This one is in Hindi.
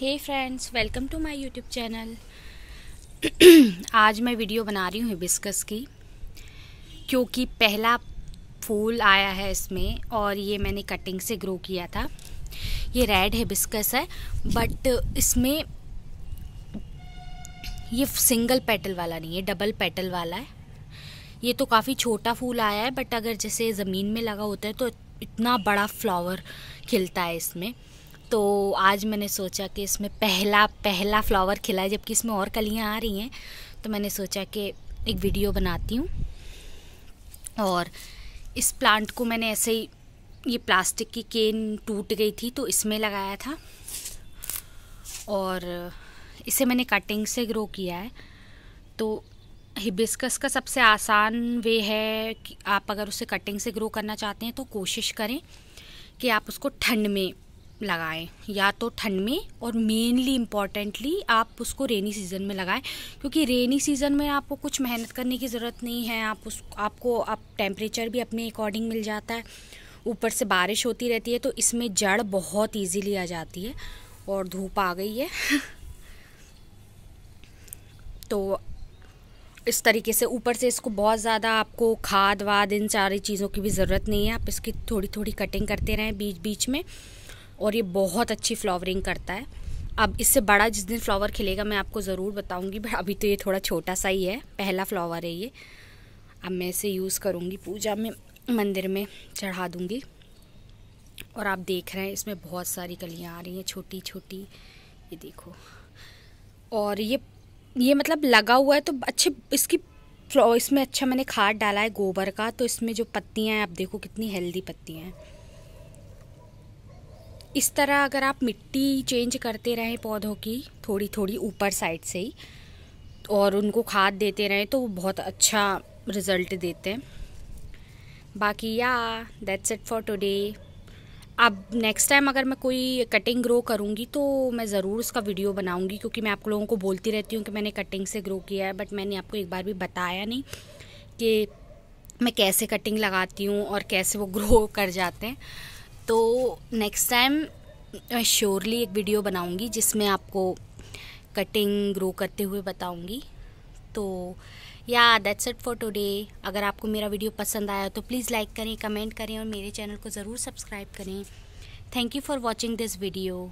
hey friends welcome to my YouTube channel आज मैं वीडियो बना रही हूँ हिबिस्कस की क्योंकि पहला फूल आया है इसमें और ये मैंने कटिंग से ग्रो किया था ये रेड हिबिस्कस है बट इसमें ये सिंगल पेटल वाला नहीं है डबल पेटल वाला है ये तो काफ़ी छोटा फूल आया है बट अगर जैसे ज़मीन में लगा होता है तो इतना बड़ा फ्लावर खिलता है इसमें तो आज मैंने सोचा कि इसमें पहला पहला फ्लावर खिला है जबकि इसमें और कलियाँ आ रही हैं तो मैंने सोचा कि एक वीडियो बनाती हूँ और इस प्लांट को मैंने ऐसे ही ये प्लास्टिक की केन टूट गई थी तो इसमें लगाया था और इसे मैंने कटिंग से ग्रो किया है तो हिबिस्कस का सबसे आसान वे है कि आप अगर उसे कटिंग से ग्रो करना चाहते हैं तो कोशिश करें कि आप उसको ठंड में लगाएं या तो ठंड में और मेनली इम्पॉर्टेंटली आप उसको रेनी सीज़न में लगाएं क्योंकि रेनी सीज़न में आपको कुछ मेहनत करने की ज़रूरत नहीं है आप उस आपको आप टेम्परेचर भी अपने अकॉर्डिंग मिल जाता है ऊपर से बारिश होती रहती है तो इसमें जड़ बहुत ईजीली आ जाती है और धूप आ गई है तो इस तरीके से ऊपर से इसको बहुत ज़्यादा आपको खाद वाद इन सारी चीज़ों की भी ज़रूरत नहीं है आप इसकी थोड़ी थोड़ी कटिंग करते रहें बीच बीच में और ये बहुत अच्छी फ्लावरिंग करता है अब इससे बड़ा जिस दिन फ्लावर खिलेगा मैं आपको ज़रूर बताऊंगी बट अभी तो ये थोड़ा छोटा सा ही है पहला फ्लावर है ये अब मैं इसे यूज़ करूँगी पूजा में मंदिर में चढ़ा दूँगी और आप देख रहे हैं इसमें बहुत सारी कलियाँ आ रही हैं छोटी छोटी ये देखो और ये ये मतलब लगा हुआ है तो अच्छे इसकी इसमें अच्छा मैंने खाद डाला है गोबर का तो इसमें जो पत्तियाँ हैं आप देखो कितनी हेल्दी पत्तियाँ हैं इस तरह अगर आप मिट्टी चेंज करते रहें पौधों की थोड़ी थोड़ी ऊपर साइड से ही और उनको खाद देते रहें तो वो बहुत अच्छा रिज़ल्ट देते हैं बाकी या दैट्स इट फॉर टुडे अब नेक्स्ट टाइम अगर मैं कोई कटिंग ग्रो करूँगी तो मैं ज़रूर उसका वीडियो बनाऊँगी क्योंकि मैं आप लोगों को बोलती रहती हूँ कि मैंने कटिंग से ग्रो किया है बट मैंने आपको एक बार भी बताया नहीं कि मैं कैसे कटिंग लगाती हूँ और कैसे वो ग्रो कर जाते हैं तो नेक्स्ट टाइम मैं श्योरली एक वीडियो बनाऊंगी जिसमें आपको कटिंग ग्रो करते हुए बताऊंगी तो या दैट्स इट फॉर टुडे अगर आपको मेरा वीडियो पसंद आया तो प्लीज़ लाइक करें कमेंट करें और मेरे चैनल को ज़रूर सब्सक्राइब करें thank you for watching this video